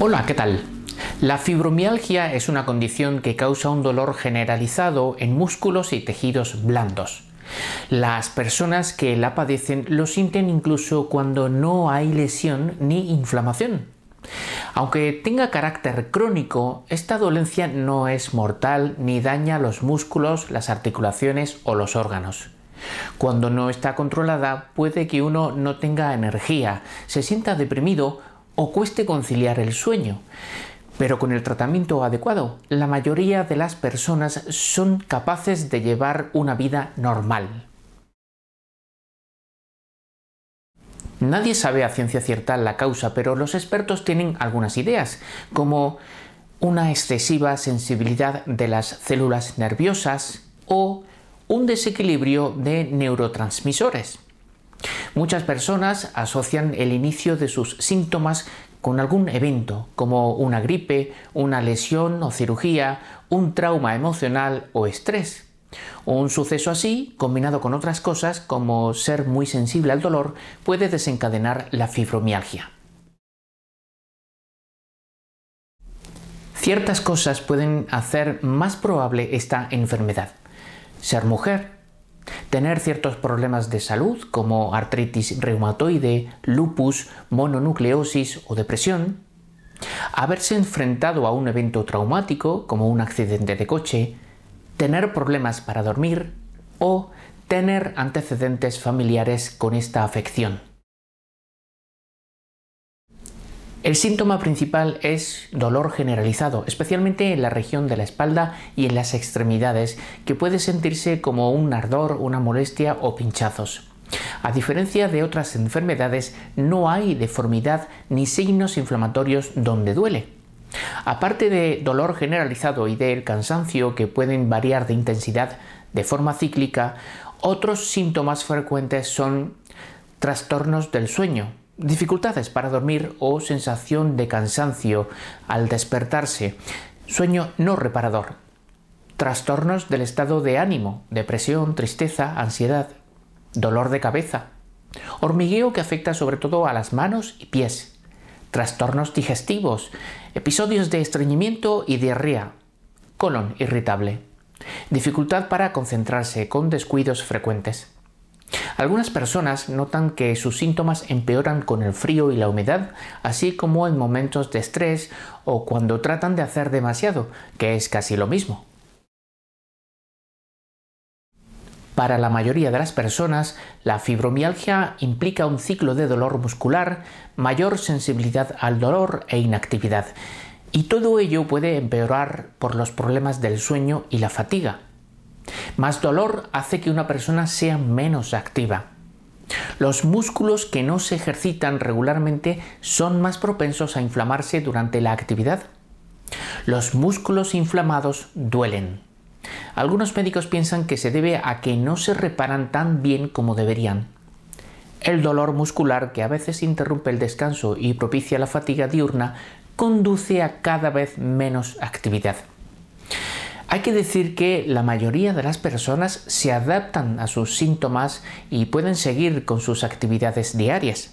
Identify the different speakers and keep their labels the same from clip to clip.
Speaker 1: Hola, ¿qué tal? La fibromialgia es una condición que causa un dolor generalizado en músculos y tejidos blandos. Las personas que la padecen lo sienten incluso cuando no hay lesión ni inflamación. Aunque tenga carácter crónico, esta dolencia no es mortal ni daña los músculos, las articulaciones o los órganos. Cuando no está controlada, puede que uno no tenga energía, se sienta deprimido o cueste conciliar el sueño. Pero con el tratamiento adecuado, la mayoría de las personas son capaces de llevar una vida normal. Nadie sabe a ciencia cierta la causa, pero los expertos tienen algunas ideas, como una excesiva sensibilidad de las células nerviosas o un desequilibrio de neurotransmisores. Muchas personas asocian el inicio de sus síntomas con algún evento, como una gripe, una lesión o cirugía, un trauma emocional o estrés. Un suceso así, combinado con otras cosas como ser muy sensible al dolor, puede desencadenar la fibromialgia. Ciertas cosas pueden hacer más probable esta enfermedad. Ser mujer, tener ciertos problemas de salud como artritis reumatoide, lupus, mononucleosis o depresión, haberse enfrentado a un evento traumático como un accidente de coche, tener problemas para dormir o tener antecedentes familiares con esta afección. El síntoma principal es dolor generalizado, especialmente en la región de la espalda y en las extremidades, que puede sentirse como un ardor, una molestia o pinchazos. A diferencia de otras enfermedades, no hay deformidad ni signos inflamatorios donde duele. Aparte de dolor generalizado y del cansancio que pueden variar de intensidad de forma cíclica, otros síntomas frecuentes son trastornos del sueño, dificultades para dormir o sensación de cansancio al despertarse, sueño no reparador, trastornos del estado de ánimo, depresión, tristeza, ansiedad, dolor de cabeza, hormigueo que afecta sobre todo a las manos y pies, trastornos digestivos, episodios de estreñimiento y diarrea, colon irritable, dificultad para concentrarse con descuidos frecuentes. Algunas personas notan que sus síntomas empeoran con el frío y la humedad, así como en momentos de estrés o cuando tratan de hacer demasiado, que es casi lo mismo. Para la mayoría de las personas, la fibromialgia implica un ciclo de dolor muscular, mayor sensibilidad al dolor e inactividad. Y todo ello puede empeorar por los problemas del sueño y la fatiga. Más dolor hace que una persona sea menos activa. Los músculos que no se ejercitan regularmente son más propensos a inflamarse durante la actividad. Los músculos inflamados duelen. Algunos médicos piensan que se debe a que no se reparan tan bien como deberían. El dolor muscular, que a veces interrumpe el descanso y propicia la fatiga diurna, conduce a cada vez menos actividad. Hay que decir que la mayoría de las personas se adaptan a sus síntomas y pueden seguir con sus actividades diarias.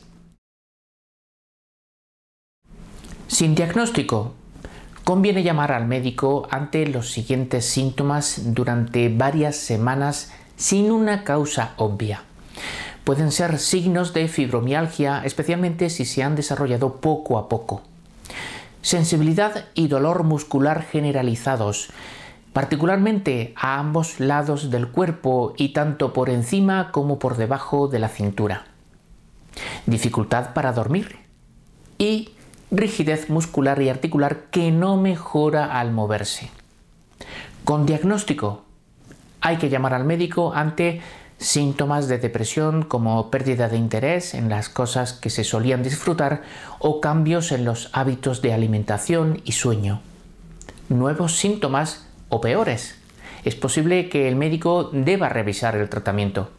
Speaker 1: Sin diagnóstico, conviene llamar al médico ante los siguientes síntomas durante varias semanas sin una causa obvia. Pueden ser signos de fibromialgia, especialmente si se han desarrollado poco a poco. Sensibilidad y dolor muscular generalizados particularmente a ambos lados del cuerpo y tanto por encima como por debajo de la cintura. Dificultad para dormir y rigidez muscular y articular que no mejora al moverse. Con diagnóstico, hay que llamar al médico ante síntomas de depresión como pérdida de interés en las cosas que se solían disfrutar o cambios en los hábitos de alimentación y sueño. Nuevos síntomas o peores. Es posible que el médico deba revisar el tratamiento.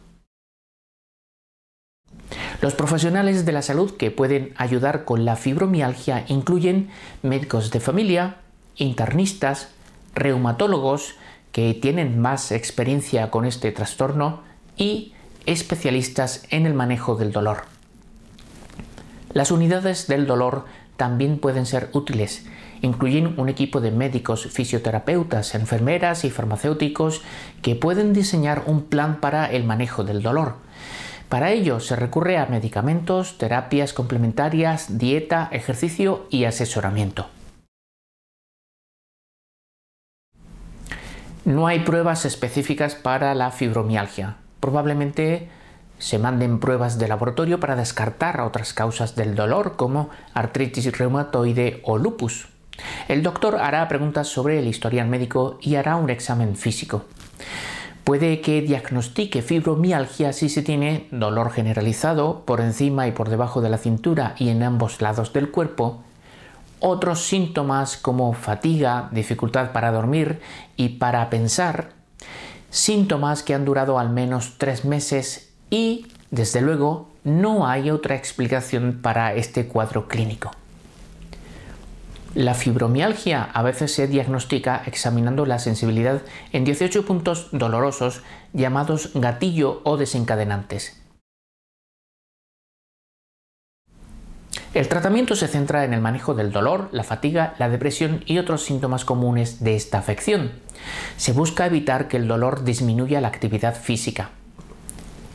Speaker 1: Los profesionales de la salud que pueden ayudar con la fibromialgia incluyen médicos de familia, internistas, reumatólogos que tienen más experiencia con este trastorno y especialistas en el manejo del dolor. Las unidades del dolor también pueden ser útiles incluyen un equipo de médicos, fisioterapeutas, enfermeras y farmacéuticos que pueden diseñar un plan para el manejo del dolor. Para ello se recurre a medicamentos, terapias complementarias, dieta, ejercicio y asesoramiento. No hay pruebas específicas para la fibromialgia. Probablemente se manden pruebas de laboratorio para descartar otras causas del dolor como artritis reumatoide o lupus. El doctor hará preguntas sobre el historial médico y hará un examen físico. Puede que diagnostique fibromialgia si se tiene dolor generalizado por encima y por debajo de la cintura y en ambos lados del cuerpo, otros síntomas como fatiga, dificultad para dormir y para pensar, síntomas que han durado al menos tres meses y, desde luego, no hay otra explicación para este cuadro clínico. La fibromialgia a veces se diagnostica examinando la sensibilidad en 18 puntos dolorosos llamados gatillo o desencadenantes. El tratamiento se centra en el manejo del dolor, la fatiga, la depresión y otros síntomas comunes de esta afección. Se busca evitar que el dolor disminuya la actividad física.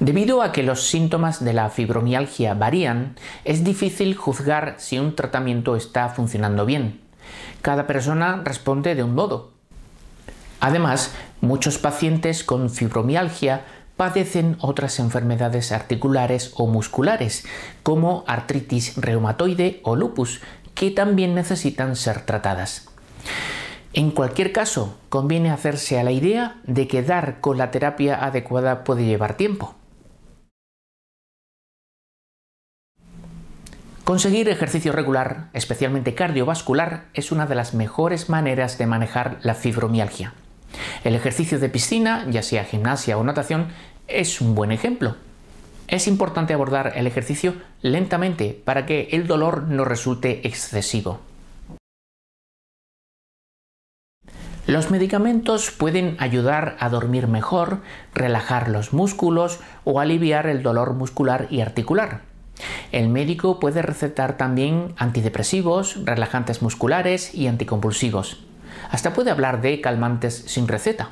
Speaker 1: Debido a que los síntomas de la fibromialgia varían, es difícil juzgar si un tratamiento está funcionando bien. Cada persona responde de un modo. Además, muchos pacientes con fibromialgia padecen otras enfermedades articulares o musculares, como artritis reumatoide o lupus, que también necesitan ser tratadas. En cualquier caso, conviene hacerse a la idea de que dar con la terapia adecuada puede llevar tiempo. Conseguir ejercicio regular, especialmente cardiovascular, es una de las mejores maneras de manejar la fibromialgia. El ejercicio de piscina, ya sea gimnasia o natación, es un buen ejemplo. Es importante abordar el ejercicio lentamente para que el dolor no resulte excesivo. Los medicamentos pueden ayudar a dormir mejor, relajar los músculos o aliviar el dolor muscular y articular. El médico puede recetar también antidepresivos, relajantes musculares y anticonvulsivos. Hasta puede hablar de calmantes sin receta.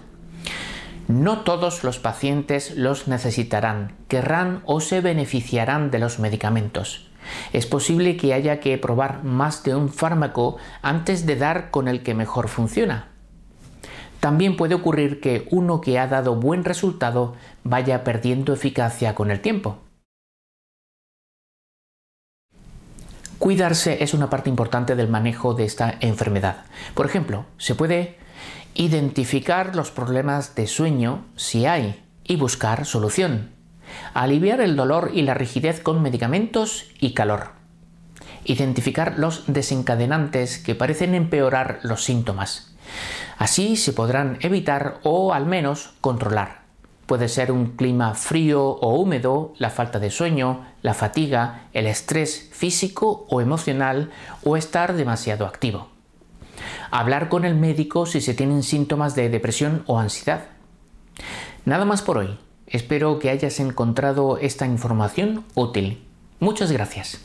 Speaker 1: No todos los pacientes los necesitarán, querrán o se beneficiarán de los medicamentos. Es posible que haya que probar más de un fármaco antes de dar con el que mejor funciona. También puede ocurrir que uno que ha dado buen resultado vaya perdiendo eficacia con el tiempo. Cuidarse es una parte importante del manejo de esta enfermedad. Por ejemplo, se puede identificar los problemas de sueño si hay y buscar solución. Aliviar el dolor y la rigidez con medicamentos y calor. Identificar los desencadenantes que parecen empeorar los síntomas. Así se podrán evitar o al menos controlar puede ser un clima frío o húmedo, la falta de sueño, la fatiga, el estrés físico o emocional o estar demasiado activo. Hablar con el médico si se tienen síntomas de depresión o ansiedad. Nada más por hoy. Espero que hayas encontrado esta información útil. Muchas gracias.